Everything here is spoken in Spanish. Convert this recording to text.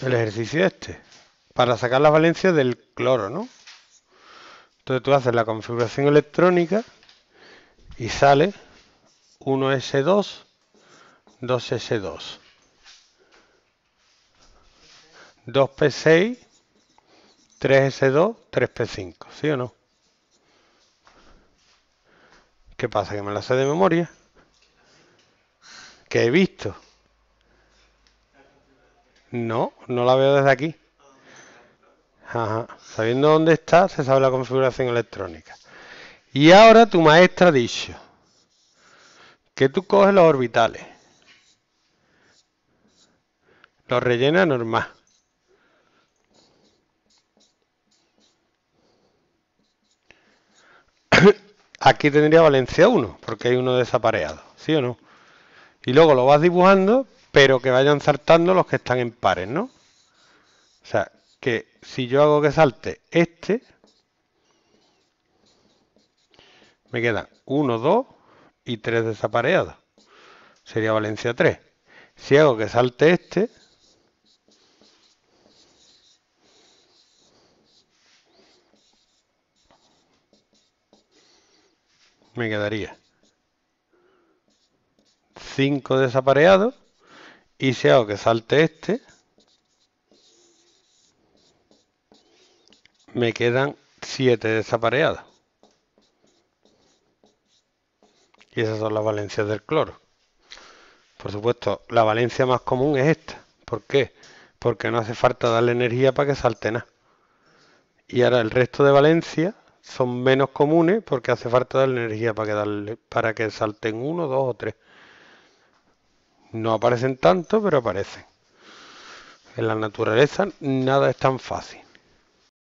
El ejercicio este. Para sacar la valencia del cloro, ¿no? Entonces tú haces la configuración electrónica y sale 1S2, 2S2, 2P6, 3S2, 3P5, ¿sí o no? ¿Qué pasa? ¿Que me la sé de memoria? ¿Que he visto? No, no la veo desde aquí. Ajá. Sabiendo dónde está, se sabe la configuración electrónica. Y ahora tu maestra ha dicho que tú coges los orbitales, los rellenas normal. Aquí tendría Valencia 1, porque hay uno desapareado, ¿sí o no? Y luego lo vas dibujando pero que vayan saltando los que están en pares, ¿no? O sea, que si yo hago que salte este, me quedan 1, 2 y 3 desapareados. Sería Valencia 3. Si hago que salte este, me quedaría 5 desapareados y si hago que salte este, me quedan 7 desapareadas. Y esas son las valencias del cloro. Por supuesto, la valencia más común es esta. ¿Por qué? Porque no hace falta darle energía para que salte nada. Y ahora el resto de valencias son menos comunes porque hace falta darle energía para que, para que salten uno, dos o tres. No aparecen tanto, pero aparecen. En la naturaleza nada es tan fácil.